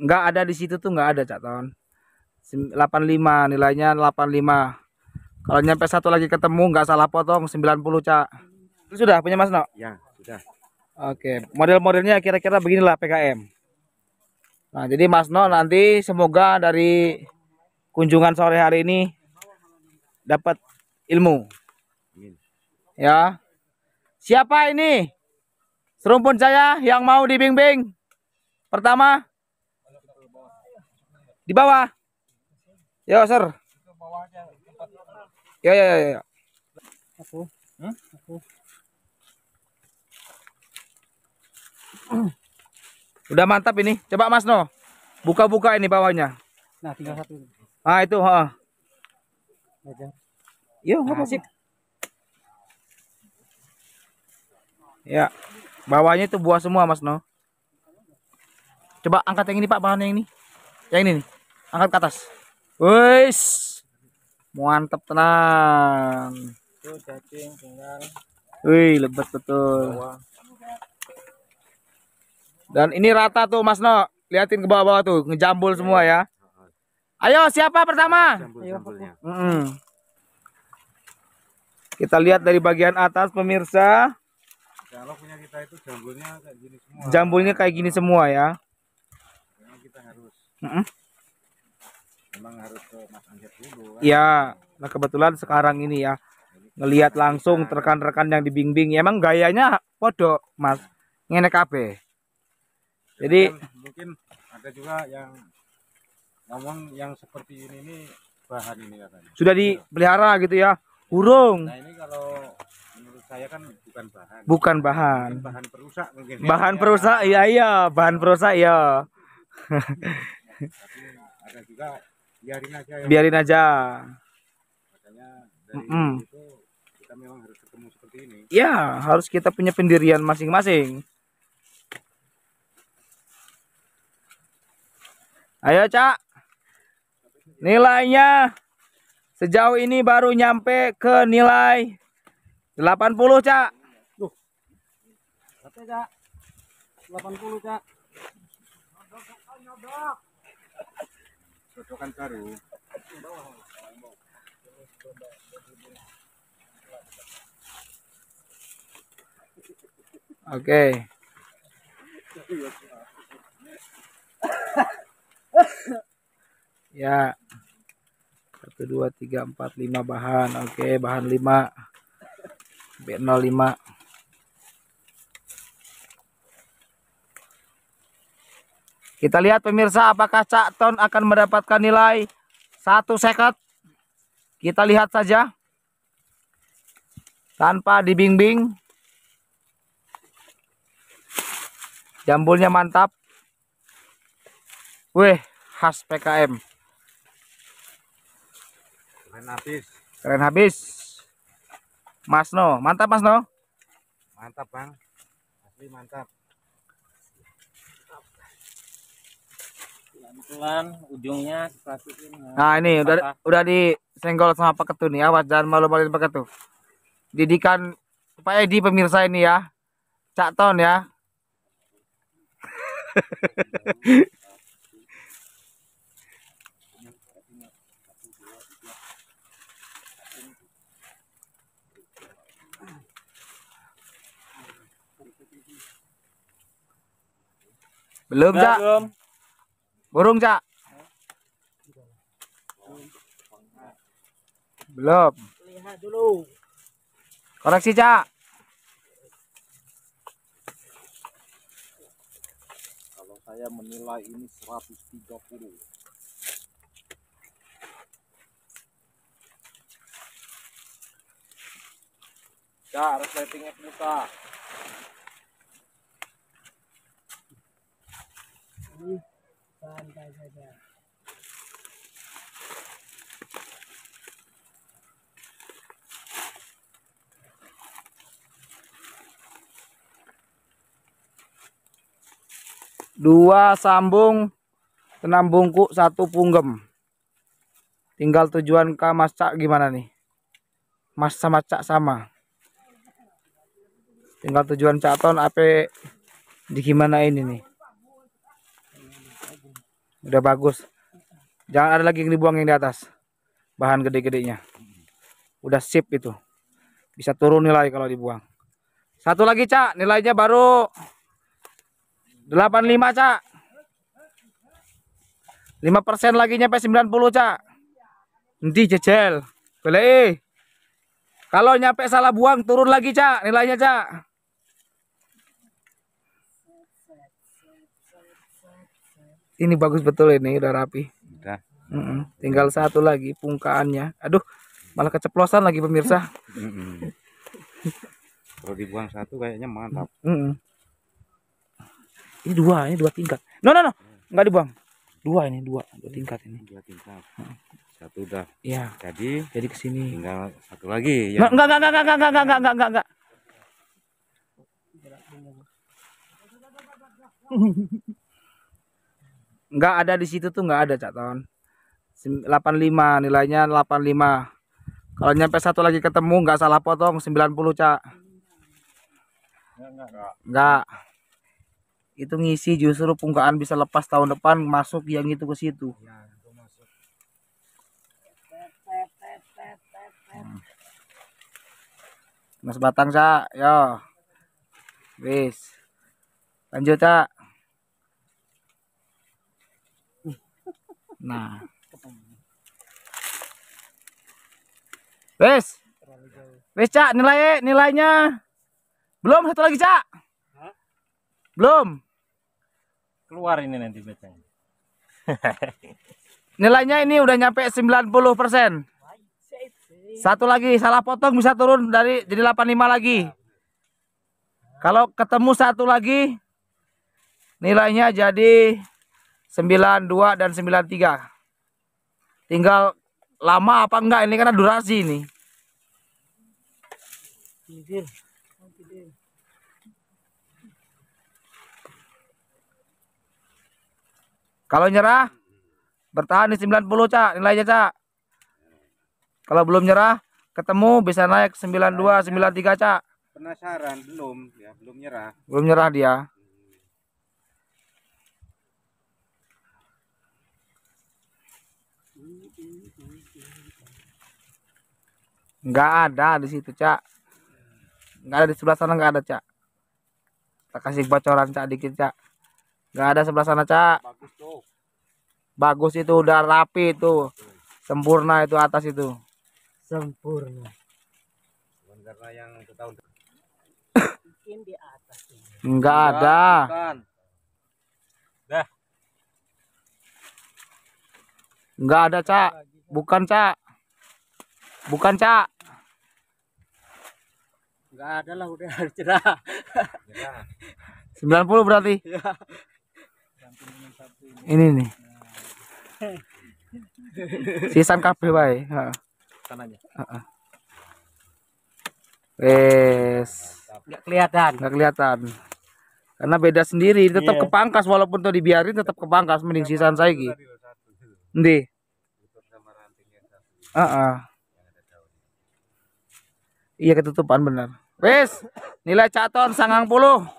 nggak ada di situ tuh nggak ada cak tahun 85 nilainya 85 kalau nyampe satu lagi ketemu nggak salah potong 90 cak itu sudah punya mas no ya sudah oke model-modelnya kira-kira beginilah PKM nah jadi mas no nanti semoga dari kunjungan sore hari ini dapat ilmu ya siapa ini serumpun saya yang mau dibimbing pertama di bawah. Yo, Sir. Ya, ya, ya, ya. Aku. Hmm? Aku. Udah mantap ini. Coba Mas No. Buka-buka ini bawahnya. Nah, tinggal satu. Ah, itu, heeh. Yo, apa sih? Ya. Bawahnya itu buah semua, Mas No. Coba angkat yang ini, Pak, bahannya yang ini. Yang ini nih angkat ke atas wes mantep tenang wih lebat betul dan ini rata tuh mas no liatin ke bawah-bawah tuh ngejambul semua ya ayo siapa pertama jambul, mm -mm. kita lihat dari bagian atas pemirsa kalau punya kita itu jambulnya kayak gini semua. Jambulnya kayak gini semua ya. kita harus. Mm -mm memang harus ke Mas Anjir dulu. Kan? Iya, nah kebetulan sekarang ini ya ngelihat langsung rekan-rekan yang dibimbing. Ya, emang gayanya podok, Mas. Ngene kabeh. Jadi ya, mungkin ada juga yang ngomong yang seperti ini ini bahan ini katanya. Sudah dipelihara gitu ya. Burung. Nah, ini kalau menurut saya kan bukan bahan. Bukan bahan. Mungkin bahan perusak mungkin. Ya. Bahan ya, perusak iya iya, bahan perusak ya. Tapi ada juga biarin aja ya. biarin aja makanya dari mm -mm. itu kita memang harus ketemu seperti ini ya harus kita punya pendirian masing-masing ayo cak nilainya sejauh ini baru nyampe ke nilai 80 cak Duh. Berapa cak 80 cak nyodok, nyodok cocokan baru oke okay. ya satu dua tiga empat lima bahan oke okay, bahan lima b 05 Kita lihat pemirsa apakah Cak Ton akan mendapatkan nilai satu seket. Kita lihat saja. Tanpa dibimbing. Jambulnya mantap. Wih, khas PKM. Keren habis. Keren habis. Mas No, mantap Mas No. Mantap Bang. Asli mantap. kebetulan ujungnya seperti ini. Ya. nah ini udah udah udah disenggol sama Pak Ketu nih awas jangan malu-maluin Pak Ketu didikan Pak Edi pemirsa ini ya Cak Ton ya Belum, Cak. Belum. Burung, Cak. Belum. Lihat dulu. Koreksi, Cak. Kalau saya menilai ini 130. Cak, resletingnya buka. Hmm santai saja dua sambung enam bungkuk satu punggem tinggal tujuan ke mas gimana nih mas sama cak sama tinggal tujuan Caton ap apa di gimana ini nih udah bagus jangan ada lagi yang dibuang yang di atas bahan gede-gedenya udah sip itu bisa turun nilai kalau dibuang satu lagi cak nilainya baru 85 cak 5% lagi nyampe 90 cak nanti jejel boleh kalau nyampe salah buang turun lagi cak nilainya cak ini bagus betul ini, udah rapi. Udah. Mm -mm. Tinggal satu lagi pungkaannya. Aduh, malah keceplosan lagi pemirsa. Mm -mm. Kalau dibuang satu kayaknya mantap. Mm -mm. Ini dua, ini dua tingkat. No, no, no. nggak dibuang. Dua ini, dua, dua tingkat ini. Dua tingkat. Mm satu udah ya jadi jadi kesini tinggal satu lagi ya nggak nggak nggak nggak nggak nggak nggak nggak. enggak enggak nggak ada di situ tuh nggak ada cak tahun 85 nilainya 85 kalau nyampe satu lagi ketemu nggak salah potong 90 cak nggak itu ngisi justru pungkaan bisa lepas tahun depan masuk yang itu ke situ ya, Mas Batang, Cak. Yo. Wis. Lanjut, Cak. Nah. Wes. Wes, Cak, nilai nilainya. Belum satu lagi, Cak. Belum. Keluar ini nanti bacanya. nilainya ini udah nyampe 90%. Satu lagi salah potong bisa turun dari jadi 85 lagi. Kalau ketemu satu lagi nilainya jadi 92 dan 93 tinggal lama apa enggak ini karena durasi ini kalau nyerah bertahan di 90 cak nilainya cak kalau belum nyerah ketemu bisa naik 92 93 cak penasaran belum ya belum nyerah belum nyerah dia nggak ada di situ cak nggak ada di sebelah sana nggak ada cak kita kasih bocoran cak dikit cak nggak ada sebelah sana cak bagus itu udah rapi itu sempurna itu atas itu sempurna karena yang setahun bikin di atas nggak ada nggak ada cak bukan cak bukan cak Enggak ada lah udah harus cerah sembilan puluh berarti ya. ini nih sisan kabel wae heeh kanannya heeh wes nggak kelihatan nggak kelihatan karena beda sendiri tetap yeah. kepangkas walaupun tuh dibiarin tetap kepangkas mending sisan saiki ndi ah uh -uh. iya ketutupan benar Wes, nilai caton sangang puluh.